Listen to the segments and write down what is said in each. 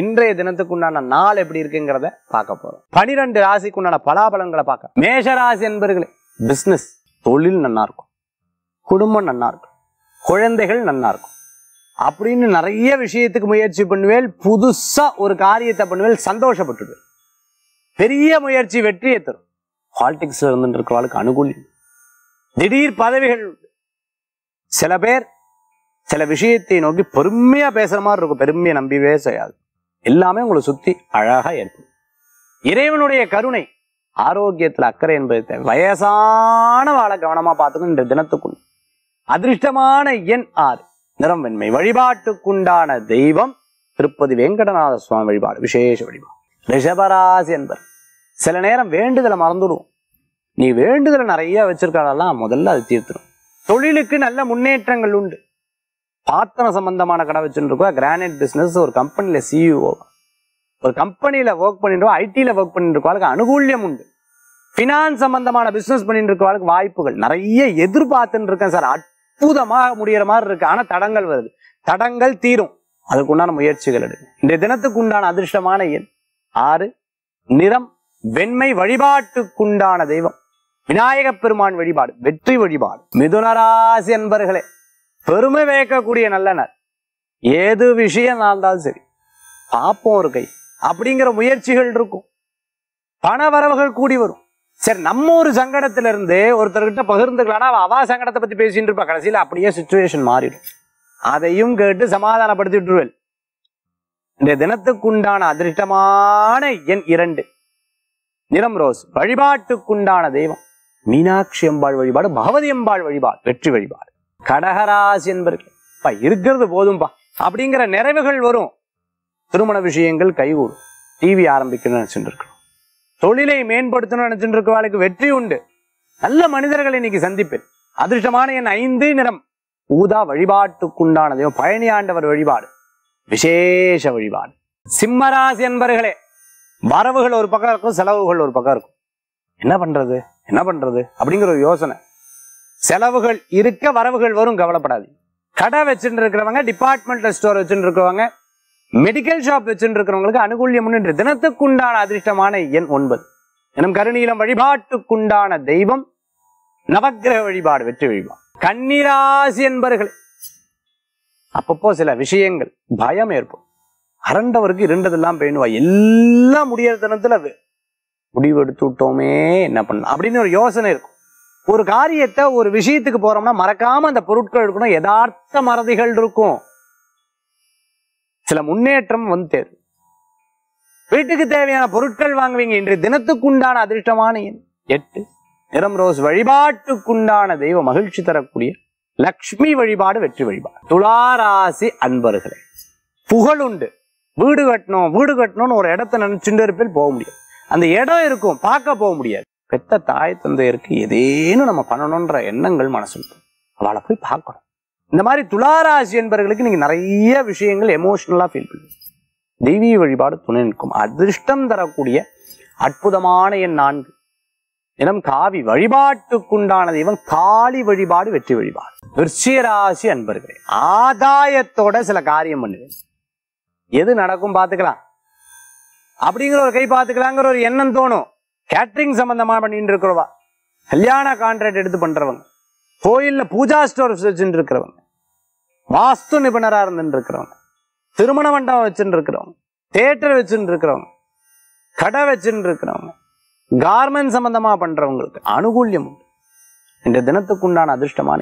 இன்றைய தினத்துக்கு உண்டான நாள் எப்படி இருக்குங்கிறத பார்க்க போறோம் பனிரெண்டு உண்டான பலாபலன்களை பார்க்க மேஷ ராசி என்பர்களே பிஸ்னஸ் தொழில் நல்லா இருக்கும் குடும்பம் நல்லா இருக்கும் குழந்தைகள் நல்லா இருக்கும் அப்படின்னு நிறைய விஷயத்துக்கு முயற்சி பண்ணுவேன் புதுசா ஒரு காரியத்தை பண்ணுவேன் சந்தோஷப்பட்டுடுவேன் பெரிய முயற்சி வெற்றியை தரும் பாலிடிக்ஸ் வந்து இருக்கிறவளுக்கு அனுகூலியம் திடீர் பதவிகள் உண்டு சில பேர் சில விஷயத்தை நோக்கி பெருமையா பேசுற மாதிரி இருக்கும் பெருமையை நம்பிவே செய்யாது எல்லாமே உங்களை சுத்தி அழகா ஏற்படும் இறைவனுடைய கருணை ஆரோக்கியத்தில் அக்கறை என்பது வயசான வாழை கவனமா பார்த்துக்கணும் இன்று தினத்துக்குள் அதிர்ஷ்டமான எண் ஆறு நிறம் வெண்மை வழிபாட்டுக்குண்டான தெய்வம் திருப்பதி வெங்கடநாத சுவாமி வழிபாடு விசேஷ வழிபாடு ரிஷபராசி என்பர் சில நேரம் வேண்டுதலை மறந்துடுவோம் நீ வேண்டுதலை நிறைய வச்சிருக்காலாம் முதல்ல அது தீர்த்துடும் தொழிலுக்கு நல்ல முன்னேற்றங்கள் உண்டு பாத்திரம் சம்பந்தமான கடை வச்சுருக்கோம் கிரானைட் பிஸ்னஸ் ஒரு கம்பெனியில் சிஇஓ e ஒரு கம்பெனியில் ஒர்க் பண்ணிட்டு ஐடியில் ஒர்க் பண்ணிட்டு இருக்கவாளுக்கு அனுகூல்யம் உண்டு ஃபினான்ஸ் சம்பந்தமான பிஸ்னஸ் பண்ணிட்டு இருக்கவாளுக்கு வாய்ப்புகள் நிறைய எதிர்பார்த்துன்னு இருக்கேன் சார் அற்புதமாக முடிகிற மாதிரி இருக்கு ஆனால் தடங்கள் வருது தடங்கள் தீரும் அதுக்குண்டான முயற்சிகள் எடுக்கும் இந்த தினத்துக்கு உண்டான அதிர்ஷ்டமான எண் ஆறு நிறம் வெண்மை வழிபாட்டுக்குண்டான தெய்வம் விநாயகப் பெருமான் வழிபாடு வெற்றி வழிபாடு மிதுனராசி என்பர்களே பெருமை வேக்கக்கூடிய நல்லனர் ஏது விஷயம் நடந்தாலும் சரி பார்ப்போம் ஒரு கை அப்படிங்கிற முயற்சிகள் இருக்கும் பண வரவுகள் கூடி வரும் சரி நம்ம ஒரு சங்கடத்துல இருந்து ஒருத்தர்கிட்ட பகிர்ந்துக்கலாம் அவ சங்கடத்தை பத்தி பேசிட்டு இருப்பா கடைசியில் அப்படியே சுச்சுவேஷன் மாறிடும் அதையும் கேட்டு சமாதானப்படுத்தி விட்டுருவேன் இந்த தினத்துக்குண்டான அதிர்ஷ்டமான எண் இரண்டு நிறம் ரோஸ் வழிபாட்டுக்குண்டான தெய்வம் மீனாட்சி அம்பாள் வழிபாடு பகவதி எம்பாள் வழிபாடு வெற்றி வழிபாடு கடகராசி என்பருக்கு இருக்கிறது போதும்பா அப்படிங்கிற நிறைவுகள் வரும் திருமண விஷயங்கள் கைகூடும் டிவி ஆரம்பிக்கணும்னு நினச்சிட்டு இருக்கணும் தொழிலை மேம்படுத்தணும்னு நினச்சிட்டு இருக்கவாளுக்கு வெற்றி உண்டு நல்ல மனிதர்களை இன்னைக்கு சந்திப்பேன் அதிர்ஷ்டமான என் ஐந்து நிறம் ஊதா வழிபாட்டுக்குண்டானதையும் பழனி ஆண்டவர் வழிபாடு விசேஷ வழிபாடு சிம்மராசி என்பர்களே வரவுகள் ஒரு பக்கம் இருக்கும் செலவுகள் ஒரு பக்கம் இருக்கும் என்ன பண்றது என்ன பண்றது அப்படிங்கிற ஒரு யோசனை செலவுகள் இருக்க வரவுகள் வரும் கவலைப்படாது கடை வச்சுட்டு இருக்கிறவங்க டிபார்ட்மெண்டல் ஸ்டோர் வச்சுட்டு இருக்கிறவங்க மெடிக்கல் ஷாப் வச்சுட்டு இருக்கிறவங்களுக்கு அனுகூல்யம்னு தினத்துக்குண்டான அதிர்ஷ்டமான எண் ஒன்பது எனும் கருணீலம் வழிபாட்டுக்குண்டான தெய்வம் நவக்கிரக வழிபாடு வெற்றி வழிபாடு கண்ணிராசி என்பர்கள் அப்பப்போ சில விஷயங்கள் பயம் ஏற்படும் அரண்டவருக்கு இரண்டதெல்லாம் பேணுவா எல்லாம் முடியற தினத்துல முடிவு எடுத்து விட்டோமே என்ன பண்ணலாம் அப்படின்னு ஒரு யோசனை இருக்கும் ஒரு காரியத்தை ஒரு விஷயத்துக்கு போறோம்னா மறக்காம அந்த பொருட்கள் இருக்கணும் யதார்த்த மறதிகள் இருக்கும் சில முன்னேற்றம் வந்து தேவை வீட்டுக்கு தேவையான பொருட்கள் வாங்குவீங்க இன்றைய தினத்துக்குண்டான அதிர்ஷ்டமான எட்டு நிறம் ரோஸ் வழிபாட்டுக்குண்டான தெய்வ மகிழ்ச்சி தரக்கூடிய லக்ஷ்மி வழிபாடு வெற்றி வழிபாடு துளாராசி அன்பர்களே புகழுண்டு வீடு கட்டணும் வீடு கட்டணும்னு ஒரு இடத்த நினைச்சுட்டு இருப்பில் போக முடியாது அந்த இடம் இருக்கும் பார்க்க போக முடியாது பெத்த தாய் தந்தையருக்கு ஏதேனும் நம்ம பண்ணணுன்ற எண்ணங்கள் மனசில் அவளை போய் பார்க்கணும் இந்த மாதிரி துளாராசி என்பவர்களுக்கு நீங்க நிறைய விஷயங்கள் எமோஷனலா ஃபீல் பண்ணுவீங்க தெய்வீக வழிபாடு துணை நிற்கும் அதிர்ஷ்டம் தரக்கூடிய அற்புதமான என் நான்கு இனம் காவி வழிபாட்டுக்குண்டான தெய்வம் காளி வழிபாடு வெற்றி வழிபாடு விருச்சியராசி அன்பர்களே ஆதாயத்தோட சில காரியம் பண்ணுவேன் எது நடக்கும் பார்த்துக்கலாம் அப்படிங்கிற ஒரு கை பார்த்துக்கலாங்கிற ஒரு எண்ணம் தோணும் கேட்ரிங் சம்பந்தமா பண்ணிட்டு இருக்கிறவா கல்யாண கான்ட்ராக்ட் எடுத்து பண்றவங்க கோயில்ல பூஜா ஸ்டோர்ஸ் வச்சுட்டு இருக்கிறவங்க வாஸ்து நிபுணராக இருந்துட்டு இருக்கிறவங்க திருமண மண்டபம் வச்சுட்டு இருக்கிறவங்க தேட்டர் வச்சுட்டு இருக்கிறவங்க கடை வச்சுட்டு இருக்கிறவங்க கார்மெண்ட் சம்பந்தமா பண்றவங்களுக்கு அனுகூல்யம் உண்டு இந்த தினத்துக்குண்டான அதிர்ஷ்டமான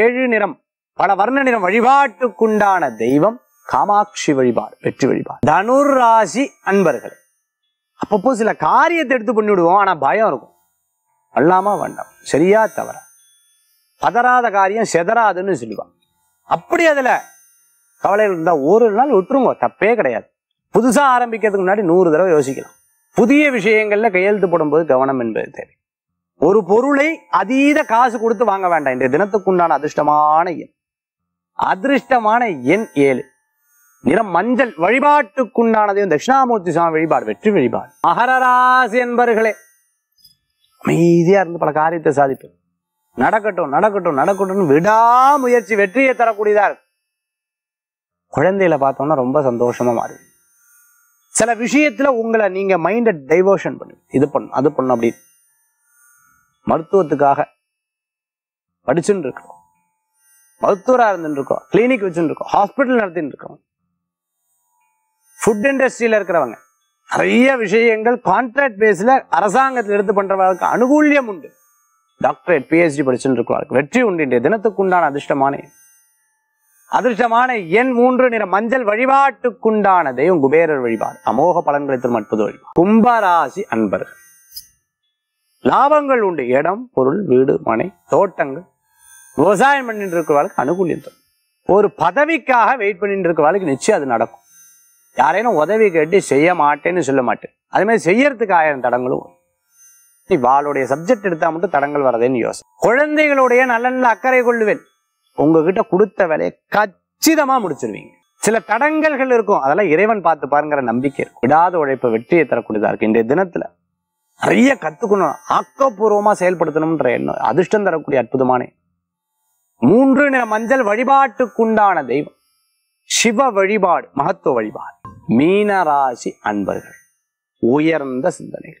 ஏழு நிறம் பல வர்ண நிறம் வழிபாட்டுக்குண்டான தெய்வம் காமாட்சி வழிபாடு வெற்றி வழிபாடு தனுர் ராசி அன்பர்களே அப்பப்போ சில காரியத்தை எடுத்து பண்ணிவிடுவோம் ஆனால் பயம் இருக்கும் அல்லாமா வேண்டாம் சரியா தவிர பதறாத காரியம் செதறாதுன்னு சொல்லுவான் அப்படி அதில் கவலைகள் இருந்தால் ஒரு நாள் விட்டுருங்க தப்பே கிடையாது புதுசாக ஆரம்பிக்கிறதுக்கு முன்னாடி நூறு தடவை யோசிக்கலாம் புதிய விஷயங்களில் கையெழுத்து போடும்போது கவனம் என்பது தேவை ஒரு பொருளை அதீத காசு கொடுத்து வாங்க வேண்டாம் இன்றைய தினத்துக்கு உண்டான அதிர்ஷ்டமான எண் அதிர்ஷ்டமான எண் ஏழு நிறம் மஞ்சள் வழிபாட்டுக்குண்டானதையும் தட்சிணாமூர்த்தி சுவாமி வழிபாடு வெற்றி வழிபாடு மகரராசி என்பர்களே அமைதியா இருந்து பல காரியத்தை சாதிப்பது நடக்கட்டும் நடக்கட்டும் நடக்கட்டும் விடாமுயற்சி வெற்றியை தரக்கூடியதா இருக்கு குழந்தையில பார்த்தோம்னா ரொம்ப சந்தோஷமா மாறுது சில விஷயத்துல உங்களை நீங்க மைண்ட டைவர்ஷன் பண்ணு இது பண்ணும் அது பண்ணும் அப்படின்னு மருத்துவத்துக்காக படிச்சுட்டு இருக்கோம் மருத்துவராக இருந்துருக்கோம் இருக்கோம் கிளினிக் வச்சுருக்கோம் ஹாஸ்பிட்டல் நடத்தின்னு இருக்கோம் ஃபுட் இண்டஸ்ட்ரியில் இருக்கிறவங்க நிறைய விஷயங்கள் கான்ட்ராக்ட் பேஸில் அரசாங்கத்தில் எடுத்து பண்ணுறவர்களுக்கு அனுகூல்யம் உண்டு டாக்டரேட் பிஹெச்டி படிச்சுட்டு இருக்கிறார்கள் வெற்றி உண்டு இன்றைய தினத்துக்கு உண்டான அதிர்ஷ்டமான அதிர்ஷ்டமான எண் மூன்று நிற மஞ்சள் வழிபாட்டுக்குண்டான தெய்வம் குபேரர் வழிபாடு அமோக பலன்களை திரும்ப அற்புத வழிபாடு கும்பராசி அன்பர்கள் லாபங்கள் உண்டு இடம் பொருள் வீடு மனை தோட்டங்கள் விவசாயம் பண்ணிட்டு இருக்கிறவர்களுக்கு அனுகூலியம் ஒரு பதவிக்காக வெயிட் பண்ணிட்டு இருக்கிறவர்களுக்கு நிச்சயம் அது நடக்கும் யாரையும் உதவி கேட்டு செய்ய மாட்டேன்னு சொல்ல மாட்டேன் மாதிரி செய்யறதுக்கு ஆயிரம் தடங்களும் வாளுடைய சப்ஜெக்ட் எடுத்தா மட்டும் தடங்கள் வரதேன்னு யோசனை குழந்தைகளுடைய நல்ல நல்ல அக்கறை கொள்ளுவேன் உங்ககிட்ட கொடுத்த வேலையை கச்சிதமா முடிச்சிருவீங்க சில தடங்கல்கள் இருக்கும் அதெல்லாம் இறைவன் பார்த்து பாருங்கிற நம்பிக்கை இருக்கும் விடாத உழைப்பு வெற்றியை தரக்கூடியதா இருக்கு இன்றைய தினத்துல நிறைய கத்துக்கணும் ஆக்கப்பூர்வமா செயல்படுத்தணும்ன்ற எண்ணம் அதிர்ஷ்டம் தரக்கூடிய அற்புதமான மூன்று நிற மஞ்சள் வழிபாட்டுக்குண்டான தெய்வம் சிவ வழிபாடு மகத்துவ வழிபாடு மீனராசி அன்பர்கள் உயர்ந்த சிந்தனைகள்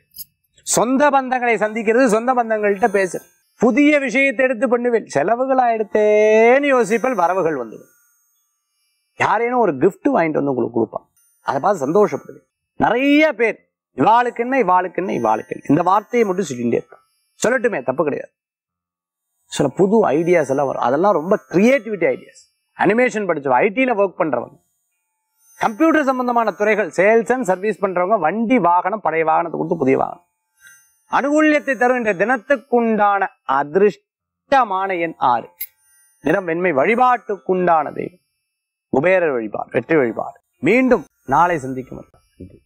சொந்த பந்தங்களை சந்திக்கிறது சொந்த பந்தங்கள்கிட்ட பேசுறது புதிய விஷயத்தை எடுத்து பண்ணுவேன் செலவுகளா எடுத்தேன்னு யோசிப்பல் வரவுகள் வந்துடும் யாரேனும் ஒரு கிஃப்ட் வாங்கிட்டு வந்து உங்களுக்கு கொடுப்பான் அதை பார்த்து சந்தோஷப்படுது நிறைய பேர் இவாளுக்கு என்ன இவாளுக்கு என்ன இவாளுக்கு இந்த வார்த்தையை மட்டும் சொல்லிகிட்டே இருக்கும் சொல்லட்டுமே தப்பு கிடையாது சில புது ஐடியாஸ் எல்லாம் வரும் அதெல்லாம் ரொம்ப கிரியேட்டிவிட்டி ஐடியாஸ் அனிமேஷன் படிச்சவன் ஐடியில் ஒர்க் பண்ணுறவங்க கம்ப்யூட்டர் சம்பந்தமான துறைகள் சேல்ஸ் அண்ட் சர்வீஸ் பண்றவங்க வண்டி வாகனம் பழைய வாகனத்தை கொடுத்து புதிய வாகனம் அனுகூல்யத்தை தருகின்ற தினத்துக்குண்டான அதிருஷ்டமான எண் ஆறு நிறம் வெண்மை வழிபாட்டுக்குண்டான தெய்வம் குபேரர் வழிபாடு வெற்றி வழிபாடு மீண்டும் நாளை சந்திக்கும் நன்றி